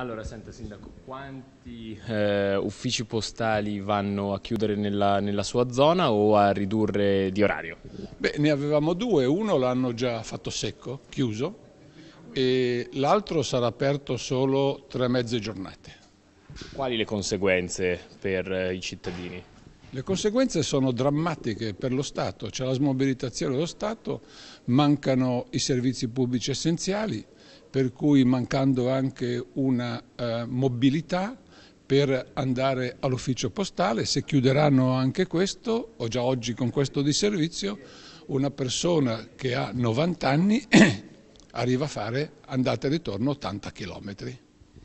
Allora, senta Sindaco, quanti eh, uffici postali vanno a chiudere nella, nella, sua zona o a ridurre di orario? Beh, ne avevamo due, uno l'hanno già fatto secco, chiuso, e l'altro sarà aperto solo tre mezze giornate. Quali le conseguenze per eh, i cittadini? Le conseguenze sono drammatiche per lo Stato, c'è la smobilitazione dello Stato, mancano i servizi pubblici essenziali, per cui mancando anche una eh, mobilità per andare all'ufficio postale, se chiuderanno anche questo, o già oggi con questo di servizio, una persona che ha 90 anni arriva a fare andata e ritorno 80 km.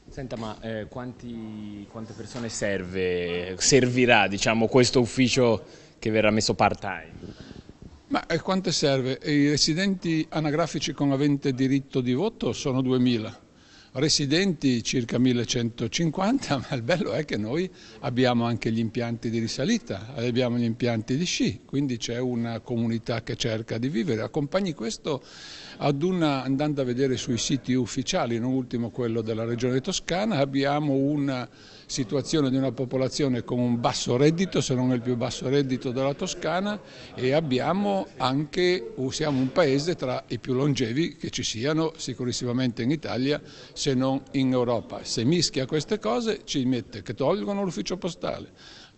Senta, ma eh, quanti, quante persone serve, servirà diciamo, questo ufficio che verrà messo part-time? Ma eh, quante serve? I residenti anagrafici con avente diritto di voto sono 2000 residenti circa 1150, ma il bello è che noi abbiamo anche gli impianti di risalita, abbiamo gli impianti di sci, quindi c'è una comunità che cerca di vivere. Accompagni questo ad una, andando a vedere sui siti ufficiali, non ultimo quello della Regione Toscana, abbiamo una situazione di una popolazione con un basso reddito, se non il più basso reddito della Toscana e abbiamo anche, siamo un paese tra i più longevi che ci siano sicurissimamente in Italia se non in Europa. Se mischia queste cose ci mette che tolgono l'ufficio postale,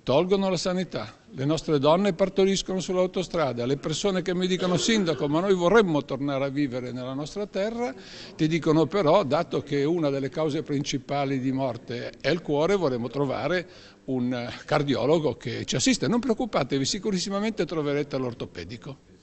tolgono la sanità, le nostre donne partoriscono sull'autostrada, le persone che mi dicono sindaco ma noi vorremmo tornare a vivere nella nostra terra, ti dicono però dato che una delle cause principali di morte è il cuore vorremmo trovare un eh, cardiologo che ci assiste, non preoccupatevi, sicurissimamente troverete l'ortopedico.